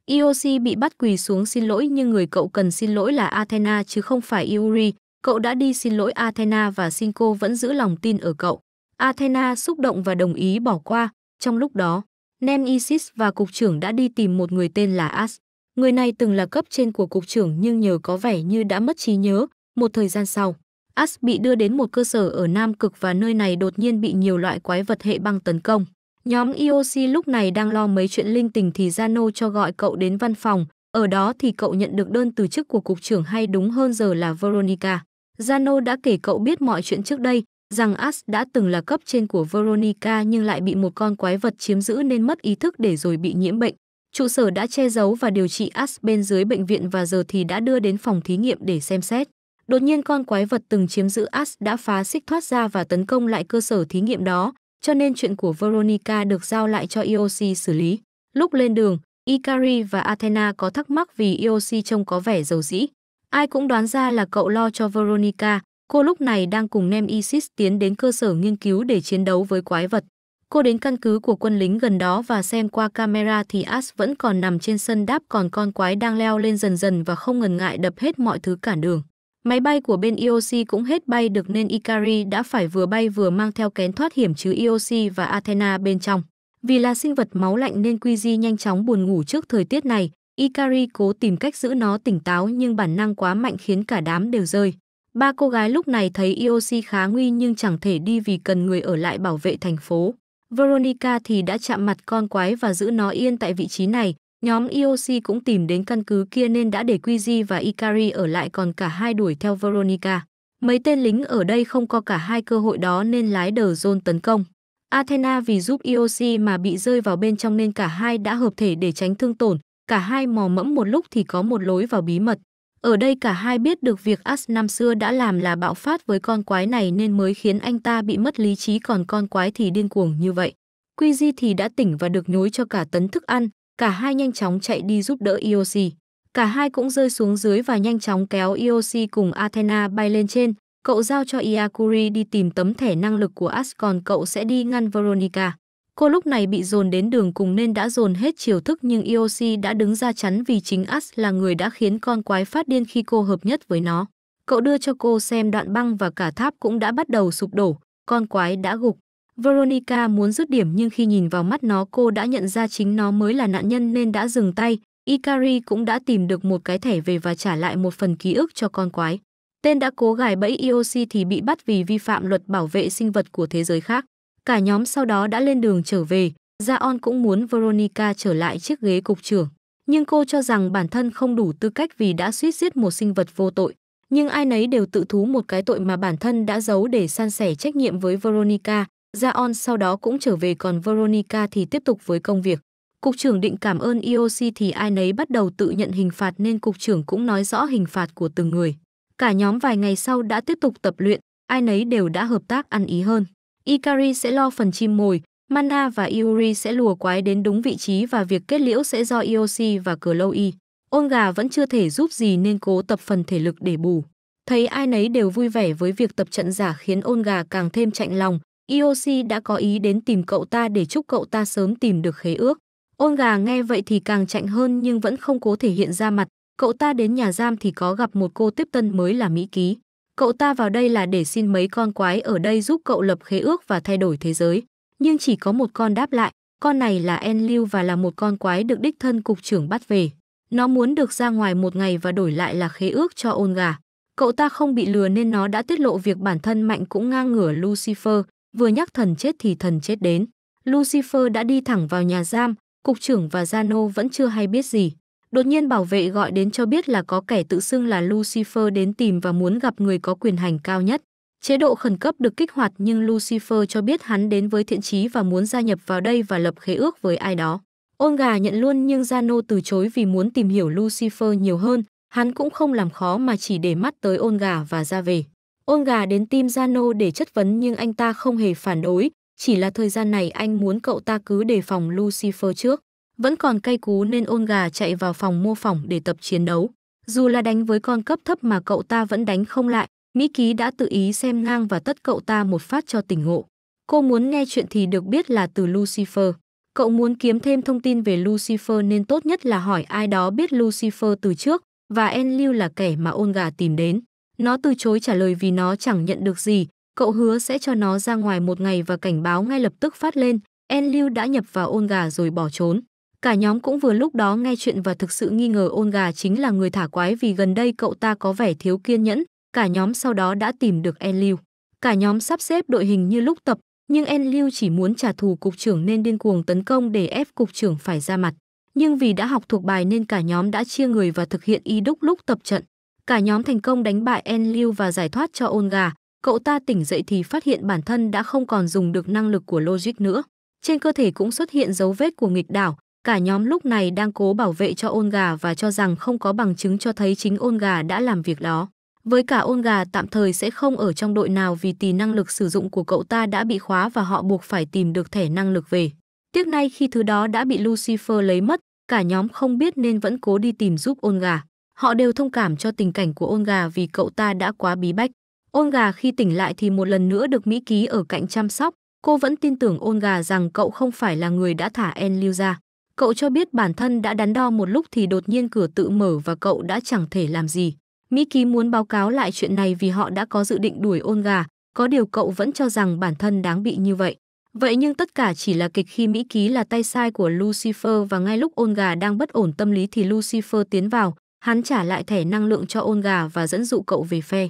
IOC bị bắt quỳ xuống xin lỗi nhưng người cậu cần xin lỗi là Athena chứ không phải Yuri. Cậu đã đi xin lỗi Athena và xin cô vẫn giữ lòng tin ở cậu. Athena xúc động và đồng ý bỏ qua. Trong lúc đó, Nem Isis và cục trưởng đã đi tìm một người tên là As. Người này từng là cấp trên của cục trưởng nhưng nhờ có vẻ như đã mất trí nhớ. Một thời gian sau, As bị đưa đến một cơ sở ở Nam Cực và nơi này đột nhiên bị nhiều loại quái vật hệ băng tấn công. Nhóm IOC lúc này đang lo mấy chuyện linh tình thì Zano cho gọi cậu đến văn phòng, ở đó thì cậu nhận được đơn từ chức của cục trưởng hay đúng hơn giờ là Veronica. Zano đã kể cậu biết mọi chuyện trước đây, rằng As đã từng là cấp trên của Veronica nhưng lại bị một con quái vật chiếm giữ nên mất ý thức để rồi bị nhiễm bệnh. Trụ sở đã che giấu và điều trị As bên dưới bệnh viện và giờ thì đã đưa đến phòng thí nghiệm để xem xét. Đột nhiên con quái vật từng chiếm giữ As đã phá xích thoát ra và tấn công lại cơ sở thí nghiệm đó, cho nên chuyện của Veronica được giao lại cho IOC e xử lý. Lúc lên đường, Ikari và Athena có thắc mắc vì IOC e trông có vẻ giàu dĩ. Ai cũng đoán ra là cậu lo cho Veronica, Cô lúc này đang cùng Nem Isis tiến đến cơ sở nghiên cứu để chiến đấu với quái vật. Cô đến căn cứ của quân lính gần đó và xem qua camera thì As vẫn còn nằm trên sân đáp còn con quái đang leo lên dần dần và không ngần ngại đập hết mọi thứ cản đường. Máy bay của bên IOC e cũng hết bay được nên Ikari đã phải vừa bay vừa mang theo kén thoát hiểm chứ IOC e và Athena bên trong. Vì là sinh vật máu lạnh nên Quiji nhanh chóng buồn ngủ trước thời tiết này, Ikari cố tìm cách giữ nó tỉnh táo nhưng bản năng quá mạnh khiến cả đám đều rơi. Ba cô gái lúc này thấy IOC khá nguy nhưng chẳng thể đi vì cần người ở lại bảo vệ thành phố. Veronica thì đã chạm mặt con quái và giữ nó yên tại vị trí này. Nhóm IOC cũng tìm đến căn cứ kia nên đã để Quizi và Ikari ở lại còn cả hai đuổi theo Veronica. Mấy tên lính ở đây không có cả hai cơ hội đó nên lái đờ Zone tấn công. Athena vì giúp IOC mà bị rơi vào bên trong nên cả hai đã hợp thể để tránh thương tổn. Cả hai mò mẫm một lúc thì có một lối vào bí mật. Ở đây cả hai biết được việc As năm xưa đã làm là bạo phát với con quái này nên mới khiến anh ta bị mất lý trí còn con quái thì điên cuồng như vậy. Quy Di thì đã tỉnh và được nhối cho cả tấn thức ăn, cả hai nhanh chóng chạy đi giúp đỡ Iosi. Cả hai cũng rơi xuống dưới và nhanh chóng kéo Iosi cùng Athena bay lên trên. Cậu giao cho Iakuri đi tìm tấm thẻ năng lực của As còn cậu sẽ đi ngăn Veronica. Cô lúc này bị dồn đến đường cùng nên đã dồn hết chiều thức nhưng Iosi đã đứng ra chắn vì chính As là người đã khiến con quái phát điên khi cô hợp nhất với nó. Cậu đưa cho cô xem đoạn băng và cả tháp cũng đã bắt đầu sụp đổ, con quái đã gục. Veronica muốn dứt điểm nhưng khi nhìn vào mắt nó cô đã nhận ra chính nó mới là nạn nhân nên đã dừng tay. Ikari cũng đã tìm được một cái thẻ về và trả lại một phần ký ức cho con quái. Tên đã cố gài bẫy Iosi thì bị bắt vì vi phạm luật bảo vệ sinh vật của thế giới khác. Cả nhóm sau đó đã lên đường trở về, Jaon cũng muốn Veronica trở lại chiếc ghế cục trưởng. Nhưng cô cho rằng bản thân không đủ tư cách vì đã suýt giết một sinh vật vô tội. Nhưng ai nấy đều tự thú một cái tội mà bản thân đã giấu để san sẻ trách nhiệm với Veronica. Jaon sau đó cũng trở về còn Veronica thì tiếp tục với công việc. Cục trưởng định cảm ơn IOC e thì ai nấy bắt đầu tự nhận hình phạt nên cục trưởng cũng nói rõ hình phạt của từng người. Cả nhóm vài ngày sau đã tiếp tục tập luyện, ai nấy đều đã hợp tác ăn ý hơn. Ikari sẽ lo phần chim mồi, Mana và Iori sẽ lùa quái đến đúng vị trí và việc kết liễu sẽ do Ioshi và Chloe. Ôn gà vẫn chưa thể giúp gì nên cố tập phần thể lực để bù. Thấy ai nấy đều vui vẻ với việc tập trận giả khiến ôn gà càng thêm chạnh lòng. Ioshi đã có ý đến tìm cậu ta để chúc cậu ta sớm tìm được khế ước. Ôn gà nghe vậy thì càng chạnh hơn nhưng vẫn không cố thể hiện ra mặt. Cậu ta đến nhà giam thì có gặp một cô tiếp tân mới là Mỹ Ký. Cậu ta vào đây là để xin mấy con quái ở đây giúp cậu lập khế ước và thay đổi thế giới. Nhưng chỉ có một con đáp lại, con này là Enlil và là một con quái được đích thân cục trưởng bắt về. Nó muốn được ra ngoài một ngày và đổi lại là khế ước cho ôn gà. Cậu ta không bị lừa nên nó đã tiết lộ việc bản thân mạnh cũng ngang ngửa Lucifer, vừa nhắc thần chết thì thần chết đến. Lucifer đã đi thẳng vào nhà giam, cục trưởng và Zano vẫn chưa hay biết gì. Đột nhiên bảo vệ gọi đến cho biết là có kẻ tự xưng là Lucifer đến tìm và muốn gặp người có quyền hành cao nhất. Chế độ khẩn cấp được kích hoạt nhưng Lucifer cho biết hắn đến với thiện chí và muốn gia nhập vào đây và lập khế ước với ai đó. Ôn gà nhận luôn nhưng Zano từ chối vì muốn tìm hiểu Lucifer nhiều hơn, hắn cũng không làm khó mà chỉ để mắt tới ôn gà và ra về. Ôn gà đến team Zano để chất vấn nhưng anh ta không hề phản đối, chỉ là thời gian này anh muốn cậu ta cứ đề phòng Lucifer trước vẫn còn cay cú nên ôn gà chạy vào phòng mô phỏng để tập chiến đấu. Dù là đánh với con cấp thấp mà cậu ta vẫn đánh không lại, Mỹ Ký đã tự ý xem ngang và tất cậu ta một phát cho tỉnh ngộ. Cô muốn nghe chuyện thì được biết là từ Lucifer. Cậu muốn kiếm thêm thông tin về Lucifer nên tốt nhất là hỏi ai đó biết Lucifer từ trước và Enlil là kẻ mà ôn gà tìm đến. Nó từ chối trả lời vì nó chẳng nhận được gì, cậu hứa sẽ cho nó ra ngoài một ngày và cảnh báo ngay lập tức phát lên. Enlil đã nhập vào ôn gà rồi bỏ trốn. Cả nhóm cũng vừa lúc đó nghe chuyện và thực sự nghi ngờ ôn gà chính là người thả quái vì gần đây cậu ta có vẻ thiếu kiên nhẫn, cả nhóm sau đó đã tìm được Enlil. Cả nhóm sắp xếp đội hình như lúc tập, nhưng Enlil chỉ muốn trả thù cục trưởng nên điên cuồng tấn công để ép cục trưởng phải ra mặt. Nhưng vì đã học thuộc bài nên cả nhóm đã chia người và thực hiện y đúc lúc tập trận. Cả nhóm thành công đánh bại Enlil và giải thoát cho ôn gà. Cậu ta tỉnh dậy thì phát hiện bản thân đã không còn dùng được năng lực của logic nữa. Trên cơ thể cũng xuất hiện dấu vết của nghịch đảo, Cả nhóm lúc này đang cố bảo vệ cho ôn gà và cho rằng không có bằng chứng cho thấy chính ôn gà đã làm việc đó. Với cả ôn gà tạm thời sẽ không ở trong đội nào vì tì năng lực sử dụng của cậu ta đã bị khóa và họ buộc phải tìm được thẻ năng lực về. Tiếc nay khi thứ đó đã bị Lucifer lấy mất, cả nhóm không biết nên vẫn cố đi tìm giúp ôn gà. Họ đều thông cảm cho tình cảnh của ôn gà vì cậu ta đã quá bí bách. Ôn gà khi tỉnh lại thì một lần nữa được Mỹ Ký ở cạnh chăm sóc. Cô vẫn tin tưởng ôn gà rằng cậu không phải là người đã thả En lưu ra. Cậu cho biết bản thân đã đắn đo một lúc thì đột nhiên cửa tự mở và cậu đã chẳng thể làm gì. Mickey muốn báo cáo lại chuyện này vì họ đã có dự định đuổi ôn gà, có điều cậu vẫn cho rằng bản thân đáng bị như vậy. Vậy nhưng tất cả chỉ là kịch khi Mỹ Ký là tay sai của Lucifer và ngay lúc ôn gà đang bất ổn tâm lý thì Lucifer tiến vào, hắn trả lại thẻ năng lượng cho ôn gà và dẫn dụ cậu về phe.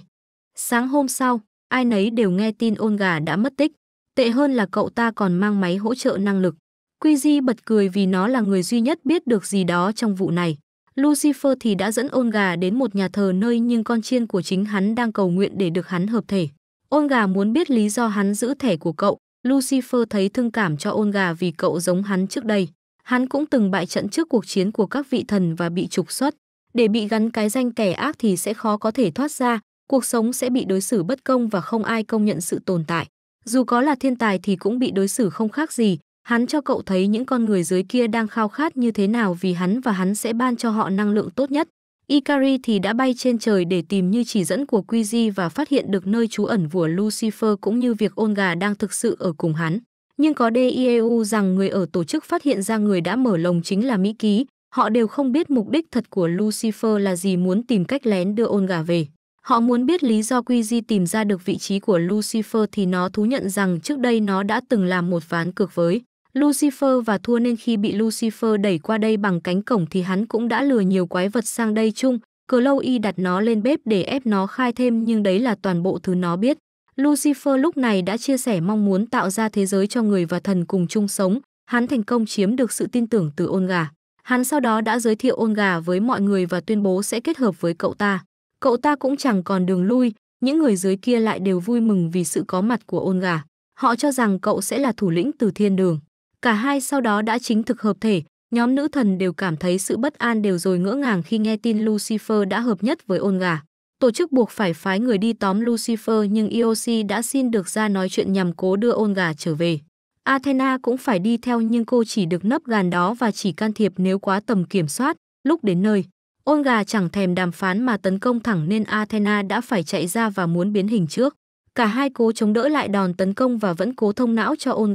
Sáng hôm sau, ai nấy đều nghe tin ôn gà đã mất tích. Tệ hơn là cậu ta còn mang máy hỗ trợ năng lực. Quy Di bật cười vì nó là người duy nhất biết được gì đó trong vụ này. Lucifer thì đã dẫn ôn gà đến một nhà thờ nơi nhưng con chiên của chính hắn đang cầu nguyện để được hắn hợp thể. Ôn gà muốn biết lý do hắn giữ thẻ của cậu. Lucifer thấy thương cảm cho ôn gà vì cậu giống hắn trước đây. Hắn cũng từng bại trận trước cuộc chiến của các vị thần và bị trục xuất. Để bị gắn cái danh kẻ ác thì sẽ khó có thể thoát ra, cuộc sống sẽ bị đối xử bất công và không ai công nhận sự tồn tại. Dù có là thiên tài thì cũng bị đối xử không khác gì, Hắn cho cậu thấy những con người dưới kia đang khao khát như thế nào vì hắn và hắn sẽ ban cho họ năng lượng tốt nhất. Ikari thì đã bay trên trời để tìm như chỉ dẫn của Quiji và phát hiện được nơi trú ẩn của Lucifer cũng như việc ôn gà đang thực sự ở cùng hắn. Nhưng có DEU rằng người ở tổ chức phát hiện ra người đã mở lồng chính là Mỹ Ký. Họ đều không biết mục đích thật của Lucifer là gì muốn tìm cách lén đưa ôn gà về. Họ muốn biết lý do Quiji tìm ra được vị trí của Lucifer thì nó thú nhận rằng trước đây nó đã từng làm một ván cược với Lucifer và thua nên khi bị Lucifer đẩy qua đây bằng cánh cổng thì hắn cũng đã lừa nhiều quái vật sang đây chung. Cờ đặt nó lên bếp để ép nó khai thêm nhưng đấy là toàn bộ thứ nó biết. Lucifer lúc này đã chia sẻ mong muốn tạo ra thế giới cho người và thần cùng chung sống. Hắn thành công chiếm được sự tin tưởng từ Olga. Hắn sau đó đã giới thiệu Olga với mọi người và tuyên bố sẽ kết hợp với cậu ta. Cậu ta cũng chẳng còn đường lui, những người dưới kia lại đều vui mừng vì sự có mặt của Olga. Họ cho rằng cậu sẽ là thủ lĩnh từ thiên đường. Cả hai sau đó đã chính thực hợp thể, nhóm nữ thần đều cảm thấy sự bất an đều rồi ngỡ ngàng khi nghe tin Lucifer đã hợp nhất với ôn Tổ chức buộc phải phái người đi tóm Lucifer nhưng Iosi e đã xin được ra nói chuyện nhằm cố đưa ôn trở về. Athena cũng phải đi theo nhưng cô chỉ được nấp gàn đó và chỉ can thiệp nếu quá tầm kiểm soát, lúc đến nơi. Ôn chẳng thèm đàm phán mà tấn công thẳng nên Athena đã phải chạy ra và muốn biến hình trước. Cả hai cố chống đỡ lại đòn tấn công và vẫn cố thông não cho ôn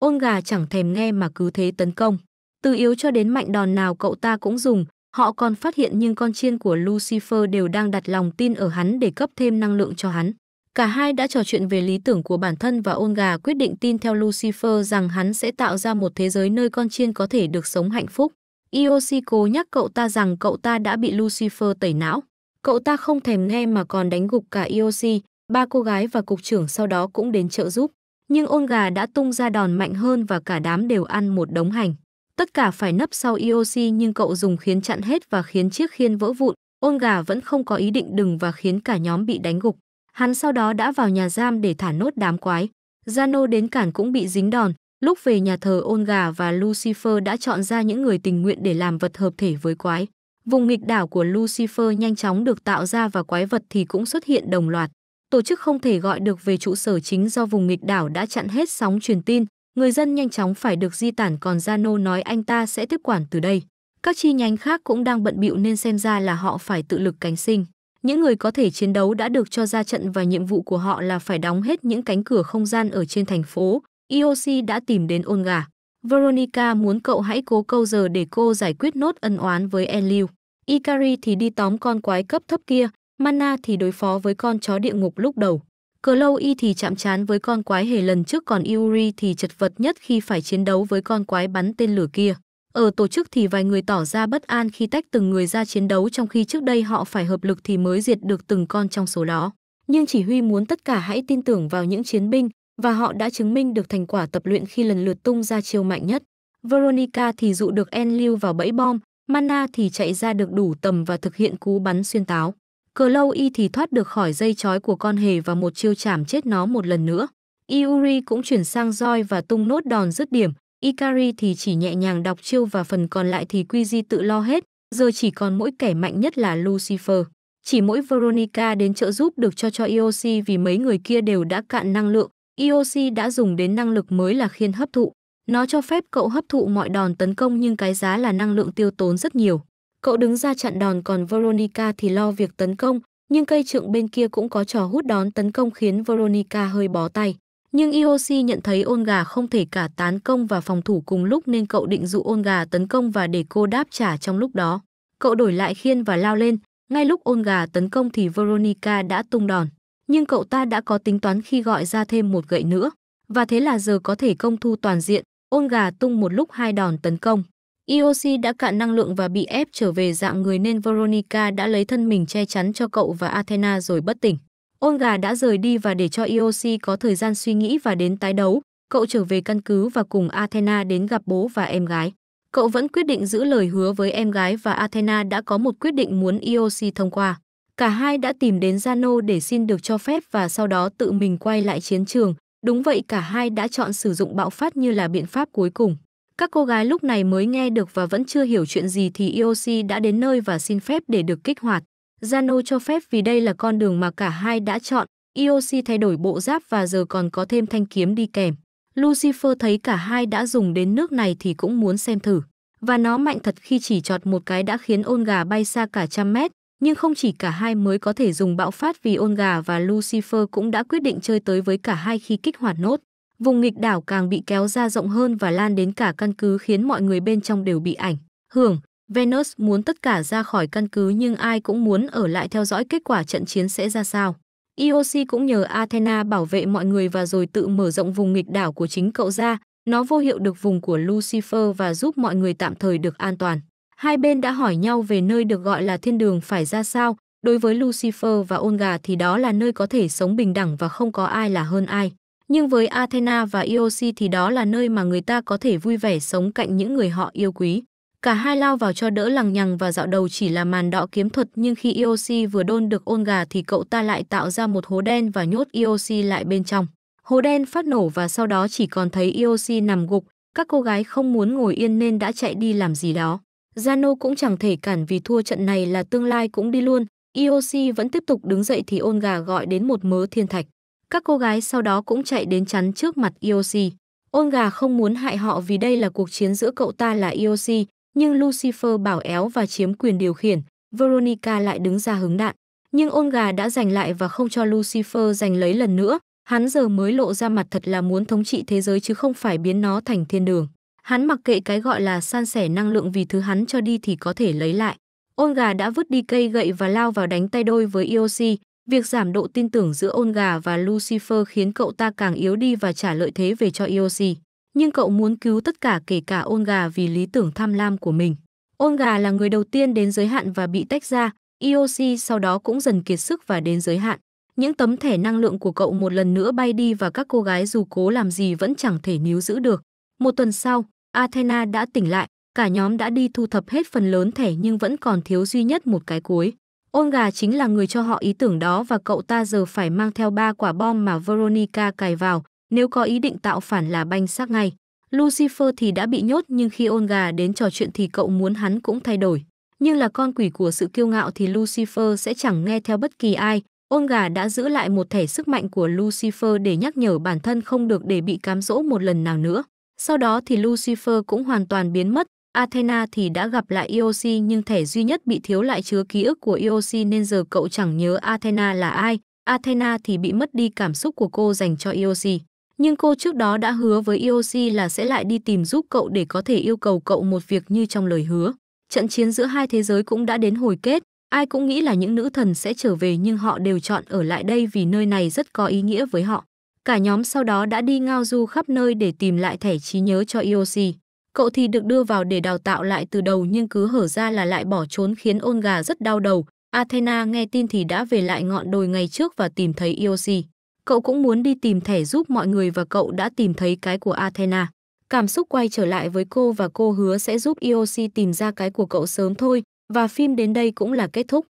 Ôn gà chẳng thèm nghe mà cứ thế tấn công. Từ yếu cho đến mạnh đòn nào cậu ta cũng dùng, họ còn phát hiện nhưng con chiên của Lucifer đều đang đặt lòng tin ở hắn để cấp thêm năng lượng cho hắn. Cả hai đã trò chuyện về lý tưởng của bản thân và ôn gà quyết định tin theo Lucifer rằng hắn sẽ tạo ra một thế giới nơi con chiên có thể được sống hạnh phúc. Iosiko nhắc cậu ta rằng cậu ta đã bị Lucifer tẩy não. Cậu ta không thèm nghe mà còn đánh gục cả Iosi, ba cô gái và cục trưởng sau đó cũng đến trợ giúp nhưng ôn gà đã tung ra đòn mạnh hơn và cả đám đều ăn một đống hành. Tất cả phải nấp sau Iosi e nhưng cậu dùng khiến chặn hết và khiến chiếc khiên vỡ vụn. Ôn gà vẫn không có ý định đừng và khiến cả nhóm bị đánh gục. Hắn sau đó đã vào nhà giam để thả nốt đám quái. Giano đến cản cũng bị dính đòn. Lúc về nhà thờ ôn gà và Lucifer đã chọn ra những người tình nguyện để làm vật hợp thể với quái. Vùng nghịch đảo của Lucifer nhanh chóng được tạo ra và quái vật thì cũng xuất hiện đồng loạt tổ chức không thể gọi được về trụ sở chính do vùng nghịch đảo đã chặn hết sóng truyền tin, người dân nhanh chóng phải được di tản còn Zano nói anh ta sẽ tiếp quản từ đây. Các chi nhánh khác cũng đang bận bịu nên xem ra là họ phải tự lực cánh sinh. Những người có thể chiến đấu đã được cho ra trận và nhiệm vụ của họ là phải đóng hết những cánh cửa không gian ở trên thành phố. IOC e đã tìm đến Olga. Veronica muốn cậu hãy cố câu giờ để cô giải quyết nốt ân oán với Enlil. Ikari thì đi tóm con quái cấp thấp kia, Mana thì đối phó với con chó địa ngục lúc đầu. Chloe thì chạm chán với con quái hề lần trước còn Yuri thì chật vật nhất khi phải chiến đấu với con quái bắn tên lửa kia. Ở tổ chức thì vài người tỏ ra bất an khi tách từng người ra chiến đấu trong khi trước đây họ phải hợp lực thì mới diệt được từng con trong số đó. Nhưng chỉ huy muốn tất cả hãy tin tưởng vào những chiến binh và họ đã chứng minh được thành quả tập luyện khi lần lượt tung ra chiêu mạnh nhất. Veronica thì dụ được Enlil vào bẫy bom, Mana thì chạy ra được đủ tầm và thực hiện cú bắn xuyên táo. Cờ lâu y thì thoát được khỏi dây chói của con hề và một chiêu chảm chết nó một lần nữa. Yuri cũng chuyển sang roi và tung nốt đòn dứt điểm. Ikari thì chỉ nhẹ nhàng đọc chiêu và phần còn lại thì Quy Di tự lo hết. Giờ chỉ còn mỗi kẻ mạnh nhất là Lucifer. Chỉ mỗi Veronica đến trợ giúp được cho cho Iosi vì mấy người kia đều đã cạn năng lượng. Iosi đã dùng đến năng lực mới là khiên hấp thụ. Nó cho phép cậu hấp thụ mọi đòn tấn công nhưng cái giá là năng lượng tiêu tốn rất nhiều. Cậu đứng ra chặn đòn còn Veronica thì lo việc tấn công, nhưng cây trượng bên kia cũng có trò hút đón tấn công khiến Veronica hơi bó tay. Nhưng Iosi nhận thấy ôn không thể cả tấn công và phòng thủ cùng lúc nên cậu định dụ ôn tấn công và để cô đáp trả trong lúc đó. Cậu đổi lại khiên và lao lên, ngay lúc ôn tấn công thì Veronica đã tung đòn. Nhưng cậu ta đã có tính toán khi gọi ra thêm một gậy nữa. Và thế là giờ có thể công thu toàn diện, ôn tung một lúc hai đòn tấn công. IOC e đã cạn năng lượng và bị ép trở về dạng người nên Veronica đã lấy thân mình che chắn cho cậu và Athena rồi bất tỉnh. Olga đã rời đi và để cho IOC e có thời gian suy nghĩ và đến tái đấu, cậu trở về căn cứ và cùng Athena đến gặp bố và em gái. Cậu vẫn quyết định giữ lời hứa với em gái và Athena đã có một quyết định muốn IOC e thông qua. Cả hai đã tìm đến Zano để xin được cho phép và sau đó tự mình quay lại chiến trường. Đúng vậy cả hai đã chọn sử dụng bạo phát như là biện pháp cuối cùng. Các cô gái lúc này mới nghe được và vẫn chưa hiểu chuyện gì thì IOC e đã đến nơi và xin phép để được kích hoạt. Zano cho phép vì đây là con đường mà cả hai đã chọn. IOC e thay đổi bộ giáp và giờ còn có thêm thanh kiếm đi kèm. Lucifer thấy cả hai đã dùng đến nước này thì cũng muốn xem thử. Và nó mạnh thật khi chỉ chọt một cái đã khiến ôn gà bay xa cả trăm mét. Nhưng không chỉ cả hai mới có thể dùng bạo phát vì ôn gà và Lucifer cũng đã quyết định chơi tới với cả hai khi kích hoạt nốt. Vùng nghịch đảo càng bị kéo ra rộng hơn và lan đến cả căn cứ khiến mọi người bên trong đều bị ảnh hưởng. Venus muốn tất cả ra khỏi căn cứ nhưng ai cũng muốn ở lại theo dõi kết quả trận chiến sẽ ra sao. IOC cũng nhờ Athena bảo vệ mọi người và rồi tự mở rộng vùng nghịch đảo của chính cậu ra, nó vô hiệu được vùng của Lucifer và giúp mọi người tạm thời được an toàn. Hai bên đã hỏi nhau về nơi được gọi là thiên đường phải ra sao, đối với Lucifer và Olga thì đó là nơi có thể sống bình đẳng và không có ai là hơn ai nhưng với Athena và Iosi thì đó là nơi mà người ta có thể vui vẻ sống cạnh những người họ yêu quý. Cả hai lao vào cho đỡ lằng nhằng và dạo đầu chỉ là màn đọ kiếm thuật nhưng khi Iosi vừa đôn được ôn gà thì cậu ta lại tạo ra một hố đen và nhốt Iosi lại bên trong. Hố đen phát nổ và sau đó chỉ còn thấy Iosi nằm gục, các cô gái không muốn ngồi yên nên đã chạy đi làm gì đó. Zano cũng chẳng thể cản vì thua trận này là tương lai cũng đi luôn. Iosi vẫn tiếp tục đứng dậy thì ôn gà gọi đến một mớ thiên thạch. Các cô gái sau đó cũng chạy đến chắn trước mặt Iosi. Ôn gà không muốn hại họ vì đây là cuộc chiến giữa cậu ta là Iosi, nhưng Lucifer bảo éo và chiếm quyền điều khiển, Veronica lại đứng ra hứng đạn. Nhưng ôn gà đã giành lại và không cho Lucifer giành lấy lần nữa, hắn giờ mới lộ ra mặt thật là muốn thống trị thế giới chứ không phải biến nó thành thiên đường. Hắn mặc kệ cái gọi là san sẻ năng lượng vì thứ hắn cho đi thì có thể lấy lại. Ôn gà đã vứt đi cây gậy và lao vào đánh tay đôi với Iosi, Việc giảm độ tin tưởng giữa Olga và Lucifer khiến cậu ta càng yếu đi và trả lợi thế về cho Iosi. Nhưng cậu muốn cứu tất cả kể cả Olga vì lý tưởng tham lam của mình. Olga là người đầu tiên đến giới hạn và bị tách ra, Iosi sau đó cũng dần kiệt sức và đến giới hạn. Những tấm thẻ năng lượng của cậu một lần nữa bay đi và các cô gái dù cố làm gì vẫn chẳng thể níu giữ được. Một tuần sau, Athena đã tỉnh lại, cả nhóm đã đi thu thập hết phần lớn thẻ nhưng vẫn còn thiếu duy nhất một cái cuối. Ôn gà chính là người cho họ ý tưởng đó và cậu ta giờ phải mang theo ba quả bom mà Veronica cài vào, nếu có ý định tạo phản là banh xác ngay. Lucifer thì đã bị nhốt nhưng khi ôn gà đến trò chuyện thì cậu muốn hắn cũng thay đổi. Nhưng là con quỷ của sự kiêu ngạo thì Lucifer sẽ chẳng nghe theo bất kỳ ai. Ôn gà đã giữ lại một thể sức mạnh của Lucifer để nhắc nhở bản thân không được để bị cám dỗ một lần nào nữa. Sau đó thì Lucifer cũng hoàn toàn biến mất, Athena thì đã gặp lại Iosi nhưng thẻ duy nhất bị thiếu lại chứa ký ức của Iosi nên giờ cậu chẳng nhớ Athena là ai. Athena thì bị mất đi cảm xúc của cô dành cho Iosi. Nhưng cô trước đó đã hứa với Iosi là sẽ lại đi tìm giúp cậu để có thể yêu cầu cậu một việc như trong lời hứa. Trận chiến giữa hai thế giới cũng đã đến hồi kết. Ai cũng nghĩ là những nữ thần sẽ trở về nhưng họ đều chọn ở lại đây vì nơi này rất có ý nghĩa với họ. Cả nhóm sau đó đã đi ngao du khắp nơi để tìm lại thẻ trí nhớ cho Iosi. Cậu thì được đưa vào để đào tạo lại từ đầu nhưng cứ hở ra là lại bỏ trốn khiến ôn gà rất đau đầu. Athena nghe tin thì đã về lại ngọn đồi ngày trước và tìm thấy Iosi. Cậu cũng muốn đi tìm thẻ giúp mọi người và cậu đã tìm thấy cái của Athena. Cảm xúc quay trở lại với cô và cô hứa sẽ giúp Iosi tìm ra cái của cậu sớm thôi và phim đến đây cũng là kết thúc.